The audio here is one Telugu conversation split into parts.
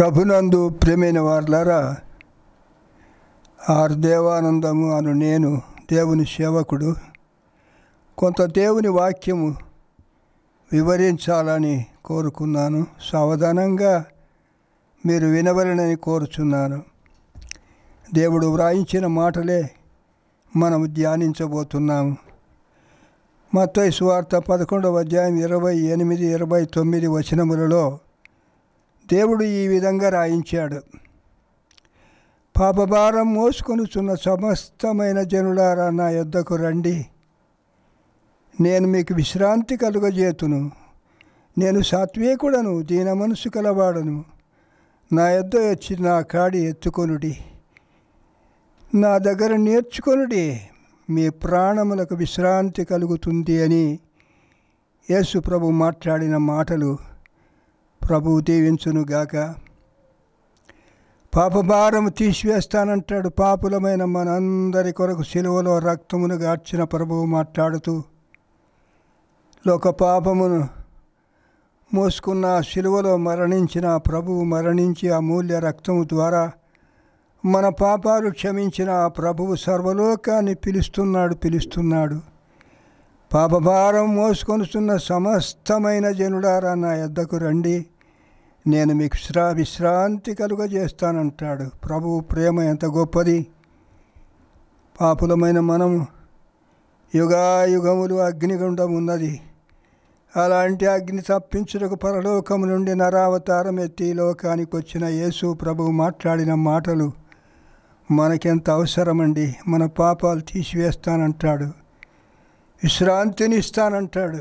ప్రభునందు ప్రేమైన వార్లారా ఆరు దేవానందము అను నేను దేవుని సేవకుడు కొంత దేవుని వాక్యము వివరించాలని కోరుకున్నాను సావధానంగా మీరు వినవలనని కోరుచున్నాను దేవుడు వ్రాయించిన మాటలే మనం ధ్యానించబోతున్నాము మత్తయి వార్త పదకొండవ అధ్యాయం ఇరవై ఎనిమిది ఇరవై తొమ్మిది వచనములలో దేవుడు ఈ విధంగా రాయించాడు పాపభారం మోసుకొనుచున్న సమస్తమైన జనులారా నా యొద్దకు రండి నేను మీకు విశ్రాంతి కలుగజేతును నేను సాత్వికుడను దీన మనసు కలవాడను నా యొద్ద వచ్చి నా కాడి ఎత్తుకొనుడి నా దగ్గర నేర్చుకొనుడి మీ ప్రాణములకు విశ్రాంతి కలుగుతుంది అని యేసుప్రభు ప్రభు మాట్లాడిన మాటలు ప్రభువు దీవించునుగాక పాపభారం తీసివేస్తానంటాడు పాపులమైన మనందరి కొరకు శిలువలో రక్తమును గార్చిన ప్రభువు మాట్లాడుతూ లోక పాపమును మోసుకున్న శిలువలో మరణించిన ప్రభువు మరణించి అమూల్య రక్తము ద్వారా మన పాపాలు క్షమించిన ప్రభువు సర్వలోకాన్ని పిలుస్తున్నాడు పిలుస్తున్నాడు పాపభారం మోసుకొనుచున్న సమస్తమైన జనుడారా నా ఎద్దకు రండి నేను మీకు శ్రా విశ్రాంతి కలుగజేస్తానంటాడు ప్రభువు ప్రేమ ఎంత గొప్పది పాపులమైన మనం యుగాయుగములు అగ్నిగుండం ఉన్నది అలాంటి అగ్ని తప్పించుటకు పరలోకము నుండి నరావతారం ఎత్తి లోకానికి వచ్చిన యేసు ప్రభువు మాట్లాడిన మాటలు మనకెంత అవసరమండి మన పాపాలు తీసివేస్తానంటాడు విశ్రాంతిని ఇస్తానంటాడు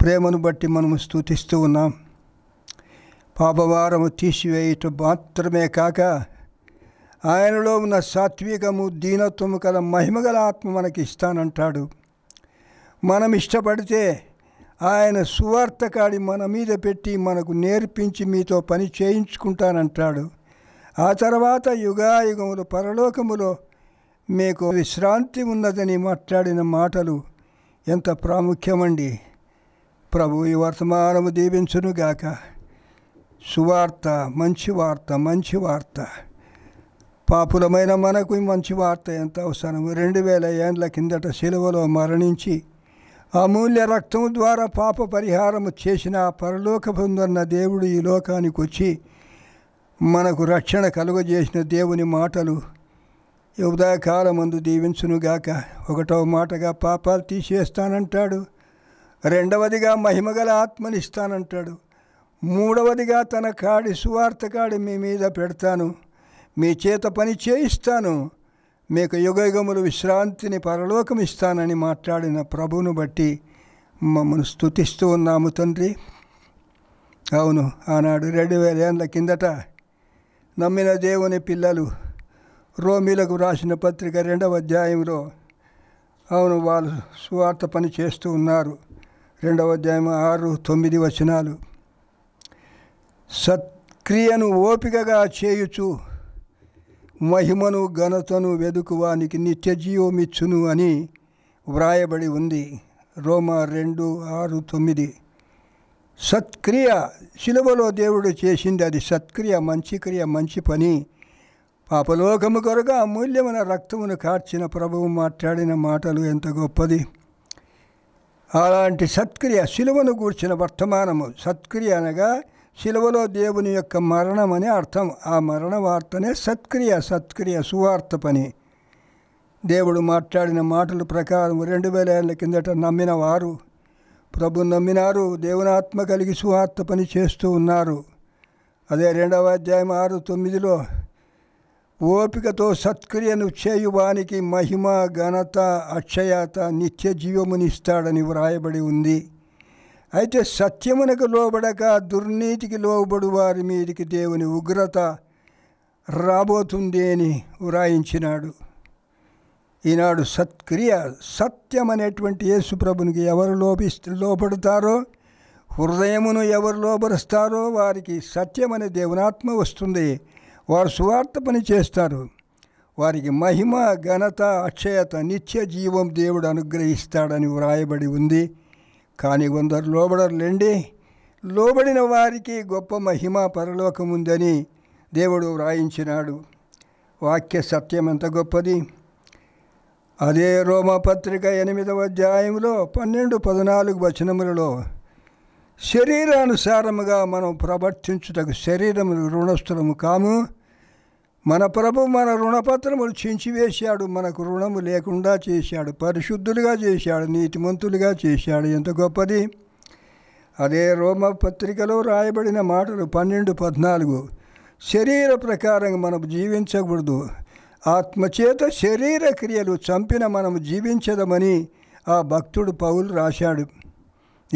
ప్రేమను బట్టి మనము స్థుతిస్తూ ఉన్నాం పాపవారము తీసివేయట మాత్రమే కాక ఆయనలో ఉన్న సాత్వికము దీనత్వము గల మహిమగల ఆత్మ మనకి ఇస్తానంటాడు మనం ఇష్టపడితే ఆయన సువార్త కాడి మన మీద పెట్టి మనకు నేర్పించి మీతో పని చేయించుకుంటానంటాడు ఆ తర్వాత యుగాయుగములు పరలోకములో మీకు విశ్రాంతి ఉన్నదని మాట్లాడిన మాటలు ఎంత ప్రాముఖ్యమండి ప్రభు ఈ వర్తమానము దీవించునుగాక సువార్త మంచి వార్త మంచి వార్త పాపులమైన మనకు మంచి వార్త ఎంత అవసరం రెండు వేల ఏండ్ల కిందట శిలువలో మరణించి అమూల్య రక్తం ద్వారా పాప పరిహారం చేసిన పరలోక పొందన్న దేవుడు ఈ లోకానికి వచ్చి మనకు రక్షణ కలుగజేసిన దేవుని మాటలు కాలమందు దీవించునుగాక ఒకటవ మాటగా పాపాలు తీసేస్తానంటాడు రెండవదిగా మహిమగల ఆత్మనిస్తానంటాడు మూడవదిగా తన కాడి సువార్త కాడి మీ మీద పెడతాను మీ చేత పని చేయిస్తాను మీకు యుగయుగములు విశ్రాంతిని పరలోకం ఇస్తానని మాట్లాడిన ప్రభువును బట్టి మమ్మల్ని స్థుతిస్తూ ఉన్నాము తండ్రి అవును ఆనాడు రెండు వేల ఏళ్ళ కిందట నమ్మిన దేవుని పిల్లలు రోమిలకు రాసిన పత్రిక రెండవ అధ్యాయంలో అవును వాళ్ళు సువార్త పని చేస్తూ ఉన్నారు రెండవ అధ్యాయం ఆరు తొమ్మిది వచనాలు సత్క్రియను ఓపికగా చేయుచు మహిమను ఘనతను వెదుకువానికి నిత్య జీవమిచ్చును అని వ్రాయబడి ఉంది రోమ రెండు ఆరు తొమ్మిది సత్క్రియ శిలువలో దేవుడు చేసింది అది సత్క్రియ మంచి క్రియ మంచి పని పాపలోకము కొరకు అమూల్యమైన రక్తమును కార్చిన ప్రభువు మాట్లాడిన మాటలు ఎంత గొప్పది అలాంటి సత్క్రియ శిలువను కూర్చిన వర్తమానము సత్క్రియ అనగా శిలువలో దేవుని యొక్క మరణం అని అర్థం ఆ మరణ వార్తనే సత్క్రియ సత్క్రియ సువార్త పని దేవుడు మాట్లాడిన మాటల ప్రకారం రెండు వేల ఏళ్ళ కిందట నమ్మిన వారు ప్రభు నమ్మినారు దేవునాత్మ కలిగి సువార్త పని చేస్తూ ఉన్నారు అదే రెండవ అధ్యాయం ఆరు తొమ్మిదిలో ఓపికతో సత్క్రియను చేయువానికి మహిమ ఘనత అక్షయత నిత్య జీవమునిస్తాడని వ్రాయబడి ఉంది అయితే సత్యమునకు లోబడక దుర్నీతికి లోబడు వారి మీదికి దేవుని ఉగ్రత రాబోతుంది అని వ్రాయించినాడు ఈనాడు సత్క్రియ సత్యం అనేటువంటి యేసుప్రభునికి ఎవరు లోపి లోపడతారో హృదయమును ఎవరు లోపరుస్తారో వారికి సత్యమనే దేవునాత్మ వస్తుంది వారు సువార్త పని చేస్తారు వారికి మహిమ ఘనత అక్షయత నిత్య జీవం దేవుడు అనుగ్రహిస్తాడని వ్రాయబడి ఉంది కానీ కొందరు లోబడర్లేండి లోబడిన వారికి గొప్ప మహిమ ఉందని దేవుడు వ్రాయించినాడు వాక్య సత్యం ఎంత గొప్పది అదే రోమపత్రిక ఎనిమిదవ అధ్యాయంలో పన్నెండు పద్నాలుగు వచనములలో శరీరానుసారముగా మనం ప్రవర్తించుటకు శరీరము రుణస్థులము కాము మన ప్రభు మన రుణపత్రములు వేశాడు మనకు రుణము లేకుండా చేశాడు పరిశుద్ధులుగా చేశాడు నీతిమంతులుగా చేశాడు ఎంత గొప్పది అదే రోమ పత్రికలో రాయబడిన మాటలు పన్నెండు పద్నాలుగు శరీర ప్రకారంగా మనం జీవించకూడదు ఆత్మచేత శరీర క్రియలు చంపిన మనం జీవించదమని ఆ భక్తుడు పౌలు రాశాడు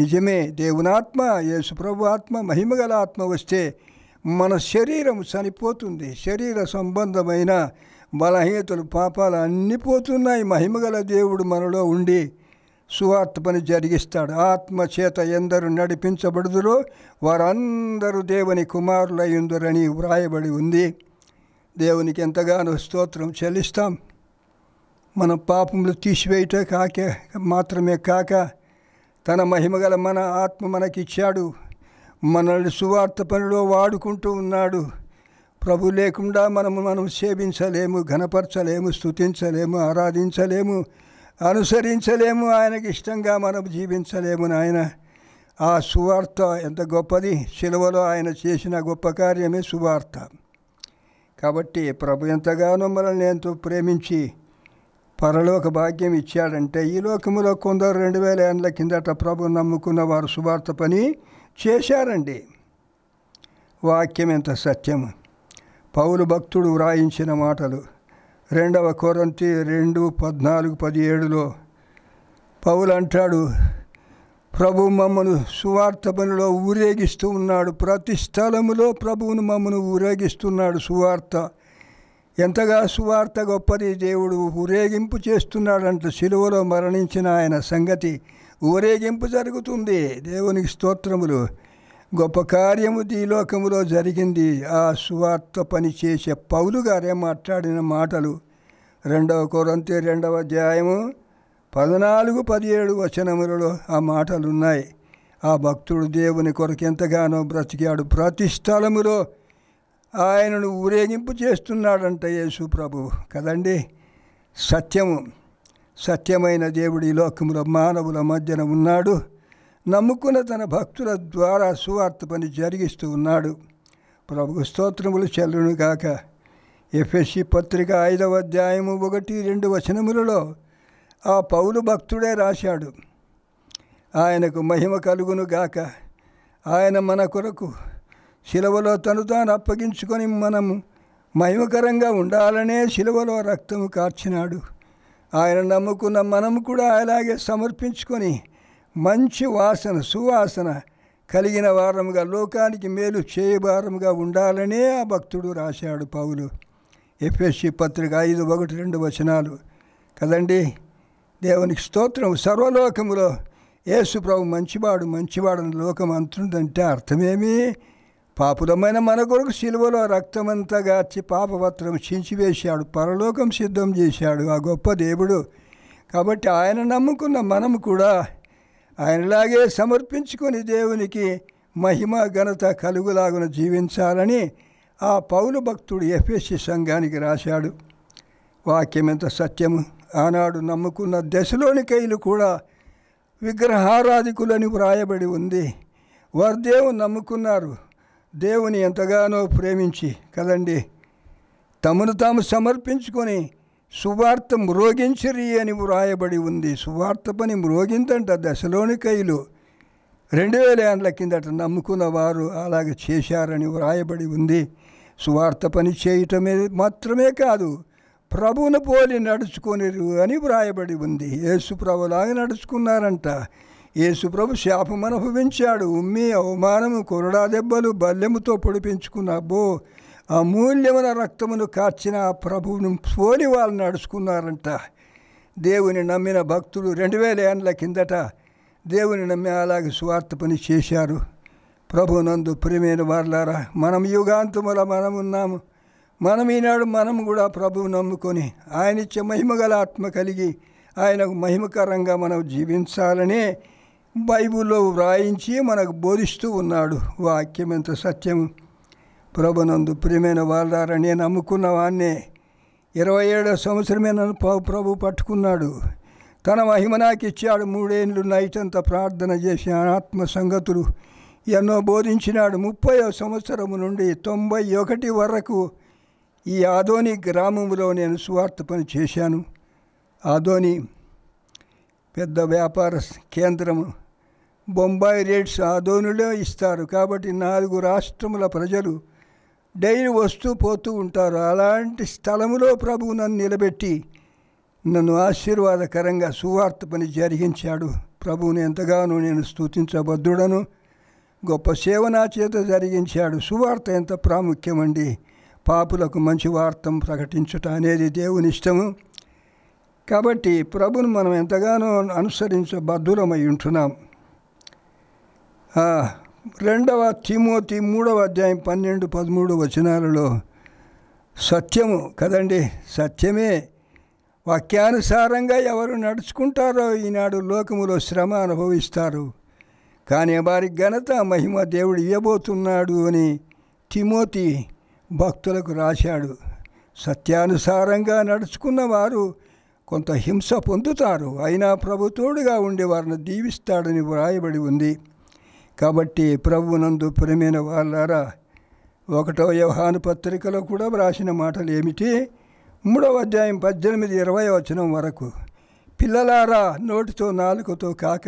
నిజమే దేవునాత్మ యేసుప్రభు ఆత్మ మహిమగల ఆత్మ వస్తే మన శరీరం చనిపోతుంది శరీర సంబంధమైన బలహీనతలు పాపాలు అన్నీ పోతున్నాయి మహిమగల దేవుడు మనలో ఉండి సువార్త పని జరిగిస్తాడు ఆత్మచేత ఎందరు నడిపించబడుదురో వారందరూ దేవుని కుమారులయ్యుందరని వ్రాయబడి ఉంది దేవునికి ఎంతగానో స్తోత్రం చెల్లిస్తాం మన పాపములు తీసివేయట కాకే మాత్రమే కాక తన మహిమగల మన ఆత్మ మనకిచ్చాడు మనల్ని సువార్త పనిలో వాడుకుంటూ ఉన్నాడు ప్రభు లేకుండా మనం మనం సేవించలేము ఘనపరచలేము స్థుతించలేము ఆరాధించలేము అనుసరించలేము ఆయనకి ఇష్టంగా మనం జీవించలేము నాయన ఆ సువార్త ఎంత గొప్పది సెలవులో ఆయన చేసిన గొప్ప కార్యమే సువార్త కాబట్టి ప్రభు ఎంతగానో మనల్ని ఎంతో ప్రేమించి పరలోక భాగ్యం ఇచ్చాడంటే ఈ లోకంలో కొందరు రెండు వేల ఏళ్ళ కిందట ప్రభు నమ్ముకున్న వారు సువార్త పని చేశారండి వాక్యం ఎంత సత్యము పౌరు భక్తుడు వ్రాయించిన మాటలు రెండవ కొరంతి రెండు పద్నాలుగు పదిహేడులో పౌలు అంటాడు ప్రభు మమ్మను సువార్త పనిలో ఊరేగిస్తూ ఉన్నాడు ప్రతి స్థలములో ప్రభువును మమ్మను ఊరేగిస్తున్నాడు సువార్త ఎంతగా సువార్త గొప్పది దేవుడు ఊరేగింపు చేస్తున్నాడంట సిలువలో మరణించిన ఆయన సంగతి ఊరేగింపు జరుగుతుంది దేవునికి స్తోత్రములు గొప్ప కార్యము ఈ లోకములో జరిగింది ఆ సువార్త పని చేసే పౌలు గారే మాట్లాడిన మాటలు రెండవ కొరంతే రెండవ అధ్యాయము పద్నాలుగు పదిహేడు వచనములలో ఆ మాటలు ఉన్నాయి ఆ భక్తుడు దేవుని కొరకు ఎంతగానో బ్రతికాడు ప్రతి స్థలములో ఆయనను ఊరేగింపు చేస్తున్నాడంట యేసు ప్రభు కదండి సత్యము సత్యమైన దేవుడు ఈ లోకముల మానవుల మధ్యన ఉన్నాడు నమ్ముకున్న తన భక్తుల ద్వారా సువార్త పని జరిగిస్తూ ఉన్నాడు ప్రభు స్తోత్రములు చెల్లును కాక ఎఫ్ఎస్సి పత్రిక ఐదవ అధ్యాయము ఒకటి రెండు వచనములలో ఆ పౌలు భక్తుడే రాశాడు ఆయనకు మహిమ కలుగును గాక ఆయన మన కొరకు శిలవలో తను తాను అప్పగించుకొని మనము మహిమకరంగా ఉండాలనే శిలువలో రక్తము కార్చినాడు ఆయన నమ్ముకున్న మనం కూడా అలాగే సమర్పించుకొని మంచి వాసన సువాసన కలిగిన వారముగా లోకానికి మేలు చేయబారముగా ఉండాలనే ఆ భక్తుడు రాశాడు పావులు ఎఫ్ఎస్సి పత్రిక ఐదు ఒకటి రెండు వచనాలు కదండి దేవునికి స్తోత్రం సర్వలోకములో యేసు ప్రభు మంచివాడు మంచివాడు లోకం అంటుందంటే అర్థమేమి పాపులమైన మన కొరకు శిలువలో రక్తమంతా గార్చి పాపపత్రం చించివేశాడు పరలోకం సిద్ధం చేశాడు ఆ గొప్ప దేవుడు కాబట్టి ఆయన నమ్ముకున్న మనము కూడా ఆయనలాగే సమర్పించుకొని దేవునికి మహిమ ఘనత కలుగులాగున జీవించాలని ఆ పౌలు భక్తుడు ఎఫ్ఎస్సి సంఘానికి రాశాడు వాక్యం ఎంత సత్యము ఆనాడు నమ్ముకున్న దశలోని కైలు కూడా విగ్రహారాధికులని వ్రాయబడి ఉంది వారు దేవుని నమ్ముకున్నారు దేవుని ఎంతగానో ప్రేమించి కదండి తమను తాము సమర్పించుకొని సువార్త మ్రోగించరి అని వ్రాయబడి ఉంది సువార్త పని మ్రోగిందంట కైలు రెండు వేల ఏండ్ల కిందట నమ్ముకున్న వారు అలాగ చేశారని వ్రాయబడి ఉంది సువార్త పని చేయటమే మాత్రమే కాదు ప్రభువును పోలి నడుచుకొనిరు అని వ్రాయబడి ఉంది యేసు ప్రభులాగా నడుచుకున్నారంట యేసుప్రభు శాపమను అనుభవించాడు ఉమ్మి అవమానము కొరడా దెబ్బలు బల్యముతో పొడిపించుకున్న అబ్బో అమూల్యమైన రక్తమును కార్చిన ప్రభువును పోలి వాళ్ళు నడుచుకున్నారంట దేవుని నమ్మిన భక్తులు రెండు వేల ఏండ్ల కిందట దేవుని నమ్మి అలాగే స్వార్థ పని చేశారు ప్రభునందు ప్రియమైన వాళ్ళారా మనం యుగాంతముల మనం ఉన్నాము మనం ఈనాడు మనం కూడా ప్రభువు నమ్ముకొని ఆయన ఇచ్చే మహిమగల ఆత్మ కలిగి ఆయనకు మహిమకరంగా మనం జీవించాలనే బైబిల్లో వ్రాయించి మనకు బోధిస్తూ ఉన్నాడు వాక్యం ఎంత సత్యం ప్రభునందు ప్రియమైన వాళ్ళారా నేను అమ్ముకున్న వాన్నే ఇరవై ఏడో సంవత్సరమే నన్ను ప్రభు పట్టుకున్నాడు తన మహిమ నాకు ఇచ్చాడు మూడేళ్ళు నైటంత ప్రార్థన చేసి ఆత్మ సంగతులు ఎన్నో బోధించినాడు ముప్పై సంవత్సరము నుండి తొంభై ఒకటి వరకు ఈ ఆదోని గ్రామంలో నేను స్వార్థ పని చేశాను ఆదోని పెద్ద వ్యాపార కేంద్రము బొంబాయి రేట్స్ ఆదోనిలో ఇస్తారు కాబట్టి నాలుగు రాష్ట్రముల ప్రజలు డైలీ వస్తూ పోతూ ఉంటారు అలాంటి స్థలములో ప్రభు నన్ను నిలబెట్టి నన్ను ఆశీర్వాదకరంగా సువార్త పని జరిగించాడు ప్రభువుని ఎంతగానో నేను స్థుతించబద్ధుడను గొప్ప సేవ చేత జరిగించాడు సువార్త ఎంత ప్రాముఖ్యమండి పాపులకు మంచి వార్తం ప్రకటించట అనేది దేవుని ఇష్టము కాబట్టి ప్రభును మనం ఎంతగానో అనుసరించబద్ధులమై ఉంటున్నాం రెండవ తిమోతి మూడవ అధ్యాయం పన్నెండు పదమూడు వచనాలలో సత్యము కదండి సత్యమే వాక్యానుసారంగా ఎవరు నడుచుకుంటారో ఈనాడు లోకములో శ్రమ అనుభవిస్తారు కానీ వారి ఘనత మహిమ దేవుడు ఇవ్వబోతున్నాడు అని తిమోతి భక్తులకు రాశాడు సత్యానుసారంగా నడుచుకున్న వారు కొంత హింస పొందుతారు అయినా ప్రభుతోడుగా ఉండే వారిని దీవిస్తాడని వ్రాయబడి ఉంది కాబట్టి ప్రభువునందు ప్రేమైన వాళ్ళారా ఒకటో వ్యవహాన పత్రికలో కూడా వ్రాసిన మాటలు ఏమిటి మూడవ అధ్యాయం పద్దెనిమిది ఇరవై వచనం వరకు పిల్లలారా నోటితో నాలుగుతో కాక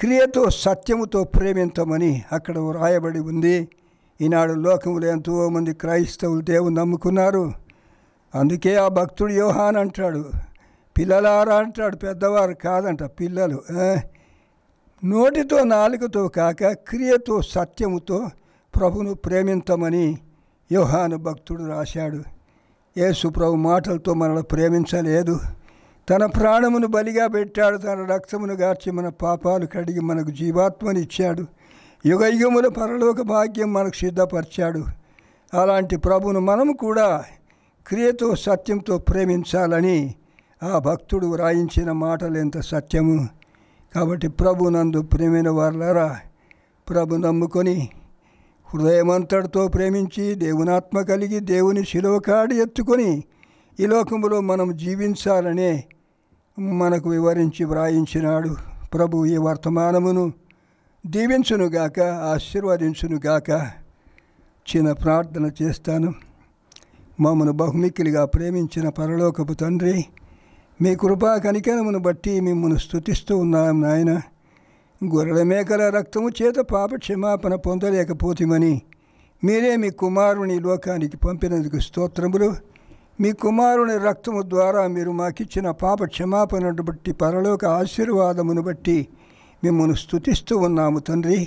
క్రియతో సత్యముతో ప్రేమించమని అక్కడ వ్రాయబడి ఉంది ఈనాడు లోకంలో ఎంతోమంది క్రైస్తవులు దేవుని నమ్ముకున్నారు అందుకే ఆ భక్తుడు యోహాన్ అంటాడు పిల్లలారా అంటాడు పెద్దవారు కాదంట పిల్లలు నోటితో నాలుగుతో కాక క్రియతో సత్యముతో ప్రభును ప్రేమించమని యోహాను భక్తుడు రాశాడు యేసు ప్రభు మాటలతో మనల్ని ప్రేమించలేదు తన ప్రాణమును బలిగా పెట్టాడు తన రక్తమును గార్చి మన పాపాలు కడిగి మనకు జీవాత్మని ఇచ్చాడు యుగయుగముల పరలోక భాగ్యం మనకు సిద్ధపరిచాడు అలాంటి ప్రభును మనము కూడా క్రియతో సత్యంతో ప్రేమించాలని ఆ భక్తుడు వ్రాయించిన మాటలు ఎంత సత్యము కాబట్టి ప్రభు నందు ప్రేమైన వారులారా ప్రభు నమ్ముకొని హృదయమంతటితో ప్రేమించి దేవునాత్మ కలిగి దేవుని శిలువకాడి ఎత్తుకొని ఈ లోకంలో మనం జీవించాలనే మనకు వివరించి వ్రాయించినాడు ప్రభు ఈ వర్తమానమును దీవించునుగాక ఆశీర్వదించునుగాక చిన్న ప్రార్థన చేస్తాను మమ్మను బహుమిక్కిలిగా ప్రేమించిన పరలోకపు తండ్రి మీ కృపా కనికరమును బట్టి మిమ్మల్ని స్థుతిస్తూ ఉన్నాం నాయన గొర్రెల మేకల రక్తము చేత పాప క్షమాపణ పొందలేకపోతిమని మీరే మీ కుమారుని లోకానికి పంపినందుకు స్తోత్రములు మీ కుమారుని రక్తము ద్వారా మీరు మాకిచ్చిన పాప క్షమాపణను బట్టి పరలోక ఆశీర్వాదమును బట్టి మిమ్మల్ని స్థుతిస్తూ ఉన్నాము తండ్రి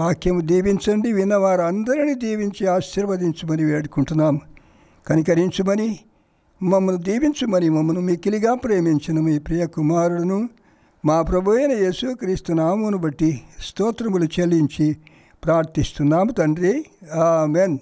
వాక్యము దీవించండి విన్నవారు అందరినీ దీవించి ఆశీర్వదించమని వేడుకుంటున్నాము కనికరించమని మమ్మను దీవించుమని మమ్మను మిక్కిలిగా ప్రేమించిన మీ ప్రియ కుమారులను మా ప్రభు అయిన యేసుక్రీస్తు నామును బట్టి స్తోత్రములు చెల్లించి ప్రార్థిస్తున్నాము తండ్రి ఆమెన్